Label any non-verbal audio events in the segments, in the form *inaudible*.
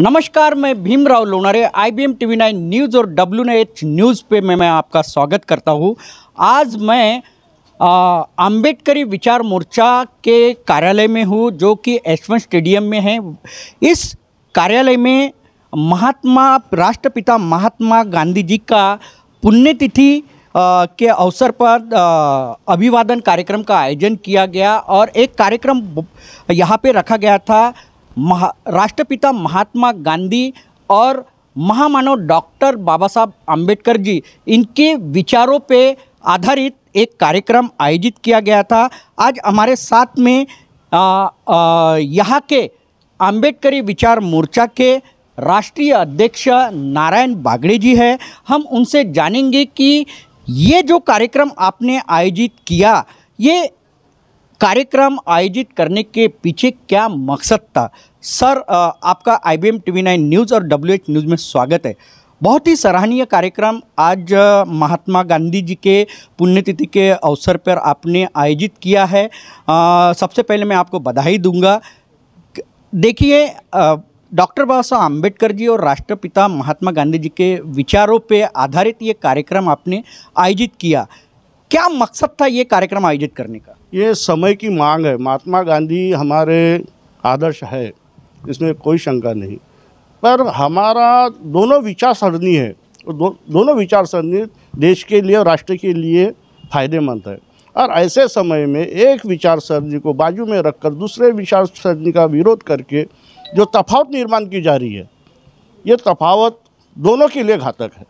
नमस्कार मैं Bhimrao Lonare I B M T V nine news और डब्ल्यू एच न्यूज़ पे मैं मैं आपका स्वागत करता हूँ आज मैं आम्बेडकरी विचार मोर्चा के कार्यालय में हूँ जो कि एसवन स्टेडियम में है इस कार्यालय में महात्मा राष्ट्रपिता महात्मा गांधी जी का पुण्यतिथि के अवसर पर अभिवादन कार्यक्रम का आयोजन किया गया और एक कार्यक्रम यहाँ पे रखा गया था महा राष्ट्रपिता महात्मा गांधी और महामानव डॉक्टर बाबा साहब अम्बेडकर जी इनके विचारों पे आधारित एक कार्यक्रम आयोजित किया गया था आज हमारे साथ में यहाँ के अम्बेडकरी विचार मोर्चा के राष्ट्रीय अध्यक्ष नारायण बागड़े जी हैं हम उनसे जानेंगे कि ये जो कार्यक्रम आपने आयोजित किया ये कार्यक्रम आयोजित करने के पीछे क्या मकसद था सर आपका I B M T V news और डब्ल्यू एच न्यूज़ में स्वागत है बहुत ही सराहनीय कार्यक्रम आज महात्मा गांधी जी के पुण्यतिथि के अवसर पर आपने आयोजित किया है आ, सबसे पहले मैं आपको बधाई दूंगा देखिए डॉक्टर बाबा साहब आम्बेडकर जी और राष्ट्रपिता महात्मा गांधी जी के विचारों पर आधारित ये कार्यक्रम आपने आयोजित किया क्या मकसद था ये कार्यक्रम आयोजित करने का ये समय की मांग है महात्मा गांधी हमारे आदर्श है इसमें कोई शंका नहीं पर हमारा दोनों विचार सरणी है दो, दोनों विचार सरणी देश के लिए और राष्ट्र के लिए फायदेमंद है और ऐसे समय में एक विचार सरणी को बाजू में रखकर दूसरे विचार सरणी का विरोध करके जो तफावत निर्माण की जा रही है ये तफावत दोनों के लिए घातक है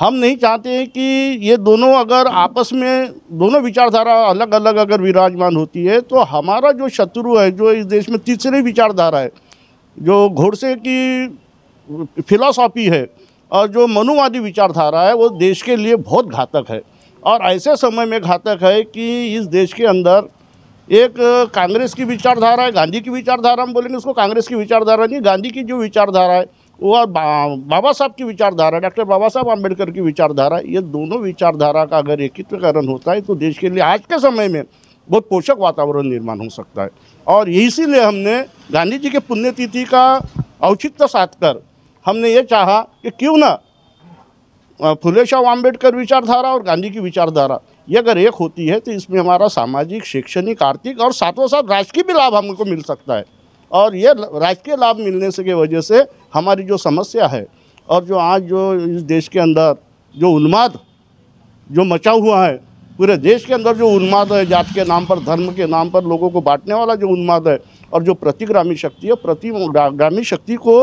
हम नहीं चाहते हैं कि ये दोनों अगर आपस में दोनों विचारधारा अलग अलग अगर विराजमान होती है तो हमारा जो शत्रु है जो इस देश में तीसरी विचारधारा है जो घोड़से की फिलॉसॉफी है और जो मनुवादी विचारधारा है वो देश के लिए बहुत घातक है और ऐसे समय में घातक है कि इस देश के अंदर एक कांग्रेस की विचारधारा है गांधी की विचारधारा हम बोलेंगे उसको कांग्रेस की विचारधारा नहीं गांधी की जो विचारधारा है और बाबा साहब की विचारधारा डॉक्टर बाबा साहब आम्बेडकर की विचारधारा ये दोनों विचारधारा का अगर एकीकरण होता है तो देश के लिए आज के समय में बहुत पोषक वातावरण निर्माण हो सकता है और इसीलिए हमने गांधी जी के पुण्यतिथि का औचित्य साध कर हमने ये चाहा कि क्यों ना फुले शाह आम्बेडकर विचारधारा और गांधी की विचारधारा ये अगर एक होती है तो इसमें हमारा सामाजिक शैक्षणिक आर्थिक और सातवा साथ राजकीय भी लाभ हमको मिल सकता है और ये राजकीय लाभ मिलने से के वजह से हमारी जो समस्या है और जो आज जो इस देश के अंदर जो उन्माद जो मचा हुआ है पूरे देश के अंदर जो उन्माद है जात के नाम पर धर्म के नाम पर लोगों को बांटने वाला जो उन्माद है और जो प्रतिग्रामी शक्ति है प्रतिग्रामी शक्ति को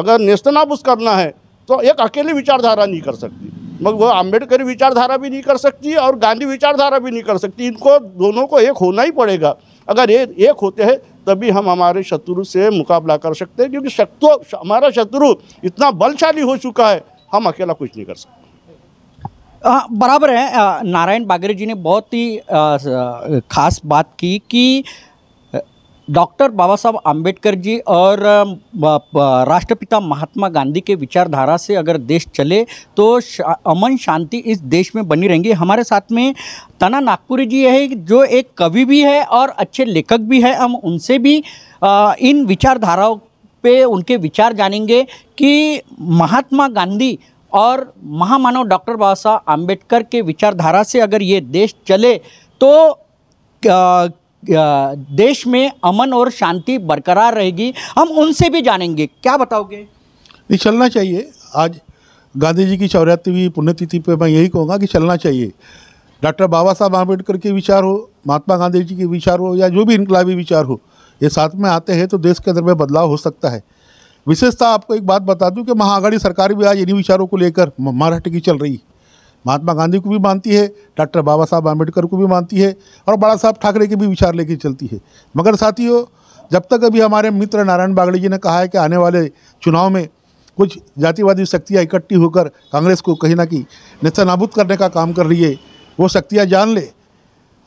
अगर नेस्तनाबूज करना है तो एक अकेली विचारधारा नहीं कर सकती मगर वह आम्बेडकरी विचारधारा भी नहीं कर सकती और गांधी विचारधारा भी नहीं कर सकती इनको दोनों को एक होना ही पड़ेगा अगर ये एक होते हैं तभी हम हमारे शत्रु से मुकाबला कर सकते हैं क्योंकि शत्रु हमारा शत्रु इतना बलशाली हो चुका है हम अकेला कुछ नहीं कर सकते हाँ, बराबर है नारायण बागरे जी ने बहुत ही खास बात की कि डॉक्टर बाबा साहब आम्बेडकर जी और राष्ट्रपिता महात्मा गांधी के विचारधारा से अगर देश चले तो शा, अमन शांति इस देश में बनी रहेंगी हमारे साथ में तना नागपुरी जी है जो एक कवि भी है और अच्छे लेखक भी है हम उनसे भी आ, इन विचारधाराओं पे उनके विचार जानेंगे कि महात्मा गांधी और महामानव डॉक्टर बाबा साहब आम्बेडकर के विचारधारा से अगर ये देश चले तो आ, देश में अमन और शांति बरकरार रहेगी हम उनसे भी जानेंगे क्या बताओगे नहीं चलना चाहिए आज गांधी जी की चौरातीवी पुण्यतिथि पर मैं यही कहूँगा कि चलना चाहिए डॉक्टर बाबा साहब आम्बेडकर के विचार हो महात्मा गांधी जी के विचार हो या जो भी इनकलाबी विचार हो ये साथ में आते हैं तो देश के अंदर में बदलाव हो सकता है विशेषता आपको एक बात बता दूं कि महाआघाड़ी सरकार भी आज इन्हीं विचारों को लेकर महाराष्ट्र की चल रही है महात्मा गांधी को भी मानती है डॉक्टर बाबा साहब आम्बेडकर को भी मानती है और बाला साहब ठाकरे के भी विचार लेके चलती है मगर साथियों जब तक अभी हमारे मित्र नारायण बागड़े जी ने कहा है कि आने वाले चुनाव में कुछ जातिवादी शक्तियाँ इकट्ठी होकर कांग्रेस को कहीं ना कहीं नशा नाबूद करने का काम कर रही है वो शक्तियाँ जान ले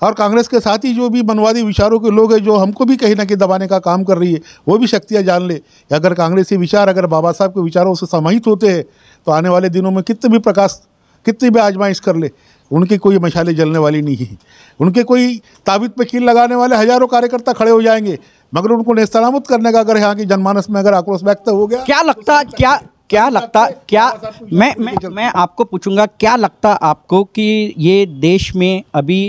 और कांग्रेस के साथ ही जो भी मनवादी विचारों के लोग हैं जो हमको भी कहीं ना कहीं दबाने का काम कर रही है वो भी शक्तियाँ जान ले अगर कांग्रेसी विचार अगर बाबा साहब के विचारों से समाहित होते हैं तो आने वाले दिनों में कितने भी प्रकाश कितनी भी आजमाइश कर ले उनकी कोई मशाले जलने वाली नहीं है उनके कोई ताबीत पे कील लगाने वाले हजारों कार्यकर्ता खड़े हो जाएंगे मगर उनको नेस्तनामत करने का अगर यहाँ की जनमानस में अगर आक्रोश व्यक्त हो गया क्या लगता तो क्या क्या लगता क्या मैं मैं मैं आपको पूछूंगा क्या लगता आपको कि ये देश में अभी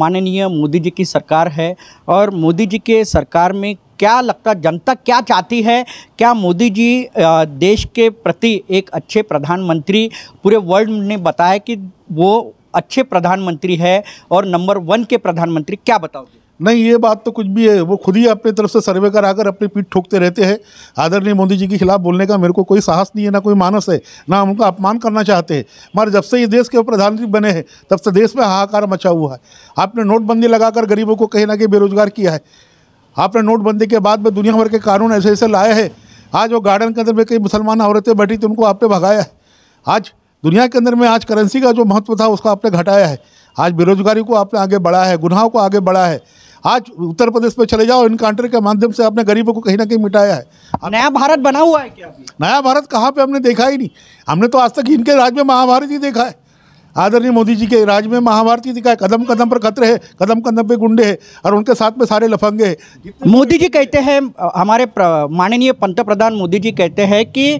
माननीय मोदी जी की सरकार है और मोदी जी के सरकार में क्या लगता जनता क्या चाहती है क्या मोदी जी देश के प्रति एक अच्छे प्रधानमंत्री पूरे वर्ल्ड ने बताया कि वो अच्छे प्रधानमंत्री है और नंबर वन के प्रधानमंत्री क्या बताओगे नहीं ये बात तो कुछ भी है वो खुद ही अपनी तरफ से सर्वे कर अपनी पीठ ठोकते रहते हैं आदरणीय मोदी जी के खिलाफ बोलने का मेरे को कोई साहस नहीं है ना कोई मानस है ना हम उनका अपमान करना चाहते हैं मगर जब से ये देश के प्रधानमंत्री बने हैं तब से देश में हाहाकार मचा हुआ है आपने नोटबंदी लगाकर गरीबों को कहीं ना कहीं बेरोजगार किया है आपने नोटबंदी के बाद में दुनिया भर के कानून ऐसे ऐसे लाए हैं आज वो गार्डन के अंदर में कई मुसलमान औरतें बैठी थी उनको आपने भगाया है आज दुनिया के अंदर में आज करेंसी का जो महत्व था उसको आपने घटाया है आज बेरोजगारी को आपने आगे बढ़ाया है गुनाहों को आगे बढ़ाया है आज उत्तर प्रदेश में चले जाओ इनकाउंटर के माध्यम से आपने गरीबों को कहीं ना कहीं मिटाया है नया भारत बना हुआ है क्या नया भारत कहाँ पे हमने देखा ही नहीं हमने तो आज तक इनके राज्य में महाभारत ही देखा है आदरणीय मोदी जी के राज में महाभारती दिखाए कदम कदम पर खतरे है कदम कदम पे गुंडे हैं और उनके साथ में सारे लफंगे हैं मोदी जी कहते हैं हमारे माननीय पंत मोदी जी कहते हैं कि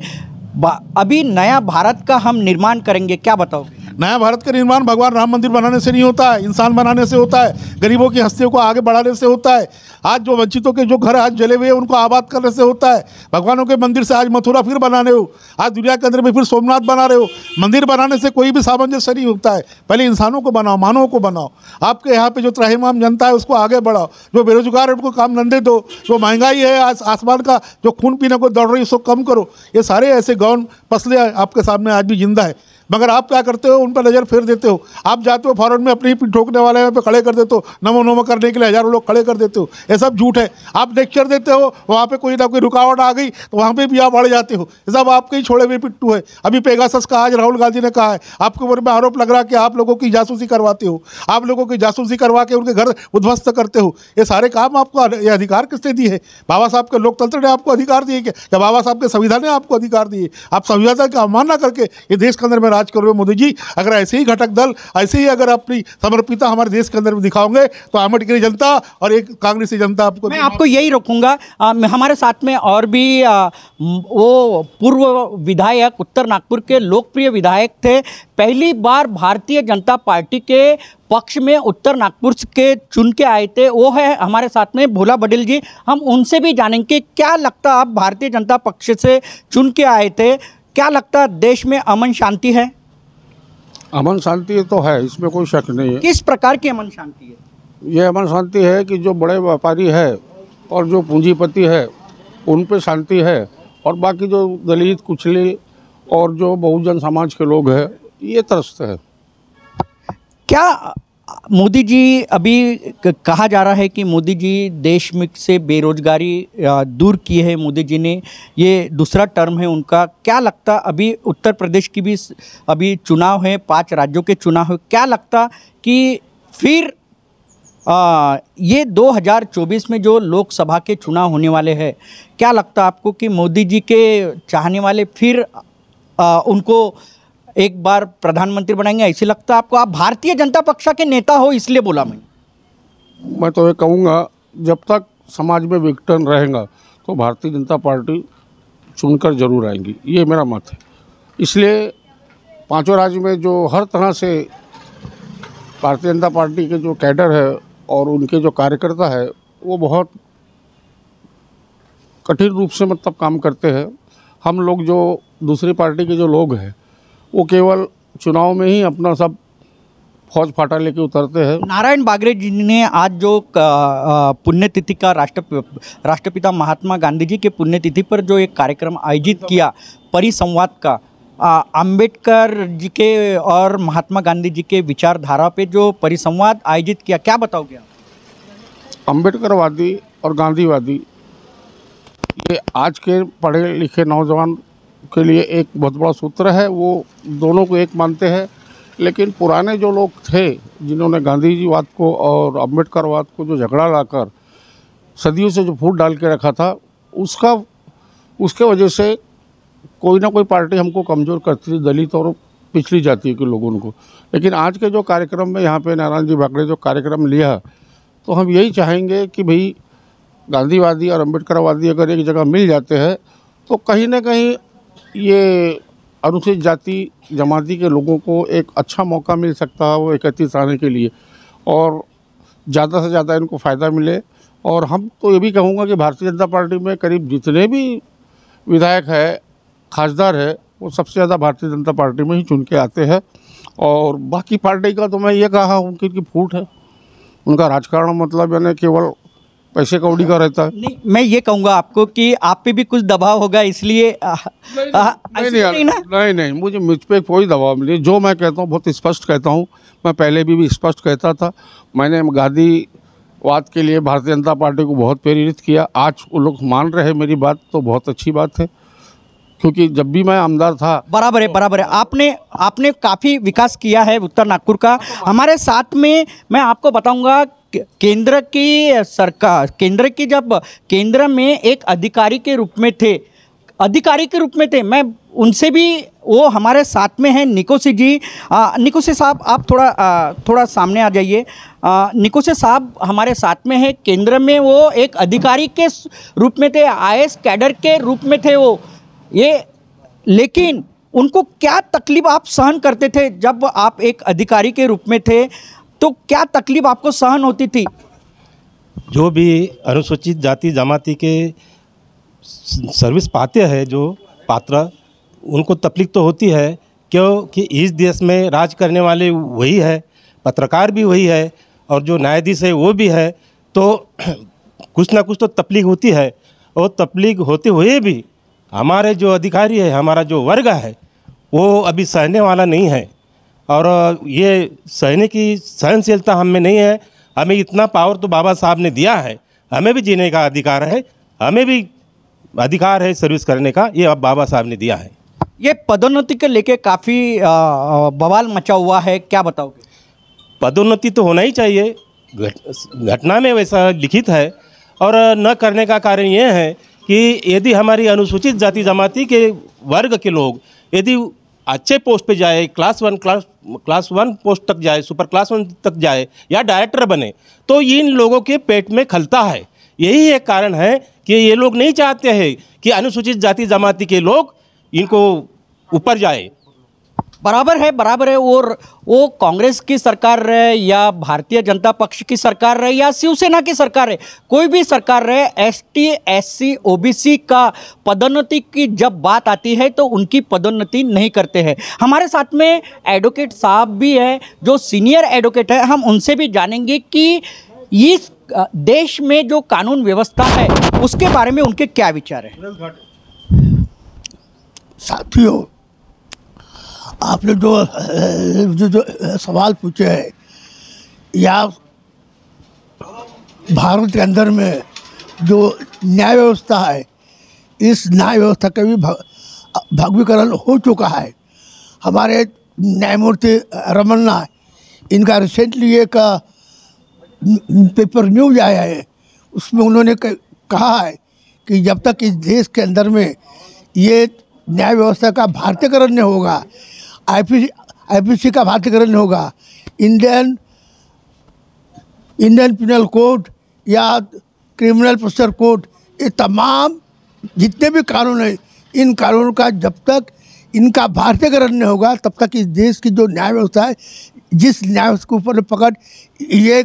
अभी नया भारत का हम निर्माण करेंगे क्या बताओ नया भारत का निर्माण भगवान राम मंदिर बनाने से नहीं होता है इंसान बनाने से होता है गरीबों की हस्तियों को आगे बढ़ाने से होता है आज जो वंचितों के जो घर आज जले हुए हैं उनको आबाद करने से होता है भगवानों के मंदिर से आज मथुरा फिर बनाने हो आज दुनिया के अंदर में फिर सोमनाथ बना रहे हो मंदिर बनाने से कोई भी सामंजस्य नहीं होता है पहले इंसानों को बनाओ मानवों को बनाओ आपके यहाँ पर जो त्राहिमाम जनता है उसको आगे बढ़ाओ जो बेरोजगार है उनको काम धंधे दो जो महंगाई है आज आसमान का जो खून पीने को दौड़ रही है उसको कम करो ये सारे ऐसे गौन फसलें आपके सामने आज भी जिंदा है मगर आप क्या करते हो उन पर नज़र फेर देते हो आप जाते हो फॉरन में अपनी ठोकने वाले यहाँ पे खड़े कर देते हो नमो नमो करने के लिए हज़ारों लोग खड़े कर देते हो ये सब झूठ है आप लेक्चर देते हो वहाँ पे कोई ना कोई रुकावट आ गई तो वहाँ पर भी आप बढ़ जाते हो ये सब आपके ही छोड़े हुए पिट्टू है अभी पेगासस का आज राहुल गांधी ने कहा है आपके ऊपर में आरोप लग रहा कि आप लोगों की जासूसी करवाते हो आप लोगों की जासूसी करवा के उनके घर उध्वस्त करते हो ये सारे काम आपको ये अधिकार किसने दिए है बाबा साहब के लोकतंत्र ने आपको अधिकार दिए क्या बाबा साहब के संविधान ने आपको अधिकार दिए आप संविधान की अवमानना करके ये देश के अंदर में राज करोगे मोदी जी अगर ऐसे ही घटक दल ऐसे ही अगर अपनी समर्पिता हमारे देश के अंदर दिखाओगे तो आमट की जनता और एक कांग्रेस की जनता आपको मैं आपको यही रखूंगा हमारे साथ में और भी आ, वो पूर्व विधायक उत्तर नागपुर के लोकप्रिय विधायक थे पहली बार भारतीय जनता पार्टी के पक्ष में उत्तर नागपुर के चुन के आए थे वो है हमारे साथ में भोला बडेल जी हम उनसे भी जानेंगे क्या लगता आप भारतीय जनता पक्ष से चुन के आए थे क्या लगता है देश में अमन शांति है अमन शांति तो है इसमें कोई शक नहीं है किस प्रकार की अमन शांति है ये अमन शांति है कि जो बड़े व्यापारी है और जो पूंजीपति है उन पे शांति है और बाकी जो दलित कुचले और जो बहुजन समाज के लोग हैं ये त्रस्त है क्या मोदी जी अभी कहा जा रहा है कि मोदी जी देश में से बेरोजगारी दूर की है मोदी जी ने ये दूसरा टर्म है उनका क्या लगता अभी उत्तर प्रदेश की भी अभी चुनाव है पांच राज्यों के चुनाव है क्या लगता कि फिर आ, ये 2024 में जो लोकसभा के चुनाव होने वाले हैं क्या लगता आपको कि मोदी जी के चाहने वाले फिर आ, उनको एक बार प्रधानमंत्री बनाएंगे ऐसे लगता है आपको आप भारतीय जनता पक्ष के नेता हो इसलिए बोला मैं मैं तो ये कहूँगा जब तक समाज में विघटन रहेगा तो भारतीय जनता पार्टी चुनकर जरूर आएंगी ये मेरा मत है इसलिए पांचों राज्य में जो हर तरह से भारतीय जनता पार्टी के जो कैडर है और उनके जो कार्यकर्ता है वो बहुत कठिन रूप से मतलब काम करते हैं हम लोग जो दूसरी पार्टी के जो लोग हैं वो केवल चुनाव में ही अपना सब फौज फाटा लेके उतरते हैं नारायण बागरे जी ने आज जो पुण्यतिथि का राष्ट्र राष्ट्रपिता महात्मा गांधी जी के पुण्यतिथि पर जो एक कार्यक्रम आयोजित किया परिसंवाद का अंबेडकर जी के और महात्मा गांधी जी के विचारधारा पे जो परिसंवाद आयोजित किया क्या बताओगे आप वादी और गांधीवादी ये आज के पढ़े लिखे नौजवान के लिए एक बहुत बड़ा सूत्र है वो दोनों को एक मानते हैं लेकिन पुराने जो लोग थे जिन्होंने गांधी वाद को और अम्बेडकरवाद को जो झगड़ा लाकर सदियों से जो फूट डाल के रखा था उसका उसके वजह से कोई ना कोई पार्टी हमको कमज़ोर करती थी दलित और पिछली जाति के लोगों को लेकिन आज के जो कार्यक्रम में यहाँ पे नारायण जी भाकड़े जो कार्यक्रम लिया तो हम यही चाहेंगे कि भाई गांधीवादी और अम्बेडकरवादी अगर एक जगह मिल जाते हैं तो कहीं ना कहीं ये अनुसूचित जाति जमाती के लोगों को एक अच्छा मौका मिल सकता है वो एकत्रित आने के लिए और ज़्यादा से ज़्यादा इनको फ़ायदा मिले और हम तो ये भी कहूँगा कि भारतीय जनता पार्टी में करीब जितने भी विधायक है खासदार है वो सबसे ज़्यादा भारतीय जनता पार्टी में ही चुन के आते हैं और बाकी पार्टी का तो मैं ये कहा हूँ कि फूट है उनका राजकारण मतलब यानी केवल पैसे कौड़ी का रहता है नहीं मैं ये कहूँगा आपको कि आप पे भी कुछ दबाव होगा इसलिए नहीं नहीं, नहीं, नहीं, नहीं, नहीं मुझे मुझ पर कोई दबाव नहीं जो मैं कहता हूँ बहुत स्पष्ट कहता हूँ मैं पहले भी भी स्पष्ट कहता था मैंने गांधी वाद के लिए भारतीय जनता पार्टी को बहुत प्रेरित किया आज वो लोग मान रहे मेरी बात तो बहुत अच्छी बात है क्योंकि जब भी मैं आमदार था बराबर है बराबर है आपने आपने काफ़ी विकास किया है उत्तर नागपुर का हाँ। हमारे साथ में मैं आपको बताऊंगा केंद्र की सरकार केंद्र की जब केंद्र में एक अधिकारी के रूप में थे अधिकारी के रूप में थे मैं उनसे भी वो हमारे साथ में हैं निकोसी जी निकोसी साहब आप थोड़ा आ, थोड़ा सामने आ जाइए निकोसी साहब हमारे साथ में हैं केंद्र में वो एक अधिकारी के रूप में थे आई कैडर के रूप में थे वो ये लेकिन उनको क्या तकलीफ आप सहन करते थे जब आप एक अधिकारी के रूप में थे तो क्या तकलीफ आपको सहन होती थी जो भी अनुसूचित जाति जमाती के सर्विस पाते हैं जो पात्र उनको तकलीफ तो होती है क्योंकि इस देश में राज करने वाले वही है पत्रकार भी वही है और जो न्यायाधीश है वो भी है तो *clears throat* कुछ ना कुछ तो तकलीफ होती है और तकलीफ होते हुए भी हमारे जो अधिकारी है हमारा जो वर्ग है वो अभी सहने वाला नहीं है और ये सहने की सहनशीलता हम में नहीं है हमें इतना पावर तो बाबा साहब ने दिया है हमें भी जीने का अधिकार है हमें भी अधिकार है सर्विस करने का ये अब बाबा साहब ने दिया है ये पदोन्नति के लेके काफ़ी बवाल मचा हुआ है क्या बताओगे पदोन्नति तो होना ही चाहिए घटना में वैसा लिखित है और न करने का कारण ये है कि यदि हमारी अनुसूचित जाति जमाति के वर्ग के लोग यदि अच्छे पोस्ट पे जाए class one class class one post तक जाए सुपर क्लास वन तक जाए या डायरेक्टर बने तो इन लोगों के पेट में खलता है यही एक कारण है कि ये लोग नहीं चाहते हैं कि अनुसूचित जाति जमाती के लोग इनको ऊपर जाए बराबर है बराबर है और वो कांग्रेस की सरकार रहे या भारतीय जनता पक्ष की सरकार रहे या शिवसेना की सरकार रहे कोई भी सरकार रहे S T S C O B C का पदोन्नति की जब बात आती है तो उनकी पदोन्नति नहीं करते हैं हमारे साथ में एडवोकेट साहब भी हैं जो सीनियर एडवोकेट है हम उनसे भी जानेंगे कि इस देश में जो कानून व्यवस्था है उसके बारे में उनके क्या विचार हैं साथियों आपने जो जो, जो सवाल पूछे हैं या भारत के अंदर में जो न्याय व्यवस्था है इस न्याय व्यवस्था का भी भगवीकरण हो चुका है हमारे न्यायमूर्ति रमन्ना इनका रिसेंटली एक पेपर न्यूज आया है उसमें उन्होंने कहा है कि जब तक इस देश के अंदर में ये न्याय व्यवस्था का भारतीयकरण नहीं होगा आई पी का भारतीकरण होगा इंडियन इंडियन पिनल कोड या क्रिमिनल प्रोसीजर कोड ये तमाम जितने भी कानून हैं इन कानूनों का जब तक इनका भारतीयकरण नहीं होगा तब तक इस देश की जो न्याय व्यवस्था है जिस न्याय व्यवस्था के ऊपर पकड़ ये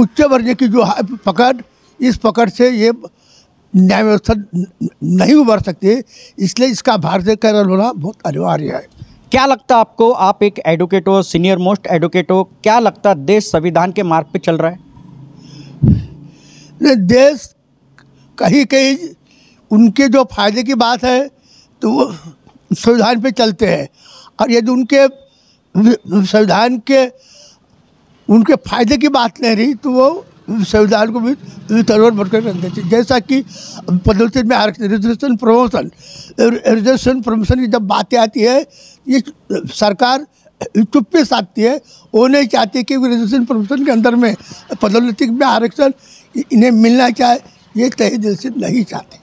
उच्च वर्ग की जो पकड़ इस पकड़ से ये न्याय व्यवस्था नहीं उभर सकती इसलिए इसका भारतीयकरण होना बहुत अनिवार्य है क्या लगता आपको आप एक एडवोकेट हो सीनियर मोस्ट एडवोकेट हो क्या लगता देश संविधान के मार्ग पे चल रहा है देश कहीं कहीं उनके जो फायदे की बात है तो वो संविधान पे चलते हैं और यदि उनके संविधान के उनके फायदे की बात नहीं रही तो वो संविधान को भी तरह बढ़कर रख देते जैसा कि पदोन्नति में आरक्षण रिजर्वेशन प्रमोशन रिजर्वेशन प्रमोशन की जब बातें आती है ये सरकार चुप्पी साधती है वो नहीं चाहती कि रिजर्वेशन प्रमोशन के अंदर में पदोन्नति में आरक्षण इन्हें मिलना चाहे ये तय दिल से नहीं चाहते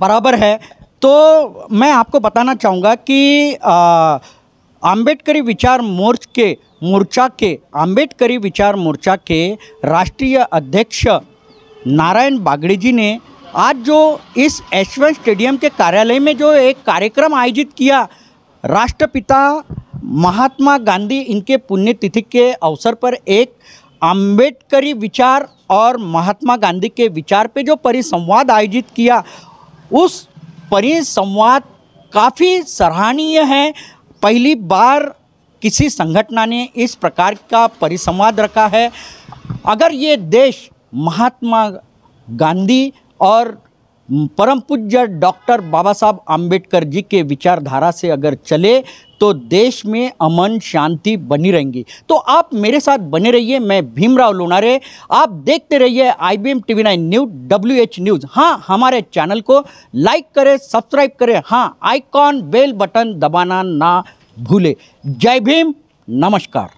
बराबर है तो मैं आपको बताना चाहूँगा कि आम्बेडकरी विचार मोर्च के मोर्चा के आम्बेडकरी विचार मोर्चा के राष्ट्रीय अध्यक्ष नारायण बागड़ी जी ने आज जो इस एशवन स्टेडियम के कार्यालय में जो एक कार्यक्रम आयोजित किया राष्ट्रपिता महात्मा गांधी इनके पुण्यतिथि के अवसर पर एक आम्बेडकरी विचार और महात्मा गांधी के विचार पे जो परिसंवाद आयोजित किया उस परिसंवाद काफ़ी सराहनीय है पहली बार किसी संगठना ने इस प्रकार का परिसंवाद रखा है अगर ये देश महात्मा गांधी और परम पूज्य डॉक्टर बाबा साहब आम्बेडकर जी के विचारधारा से अगर चले तो देश में अमन शांति बनी रहेंगी तो आप मेरे साथ बने रहिए मैं भीमराव लोनारे आप देखते रहिए I B M T V nine news W H news हाँ हमारे चैनल को लाइक करें सब्सक्राइब करें हाँ आइकॉन बेल बटन दबाना ना भूले जय भीम नमस्कार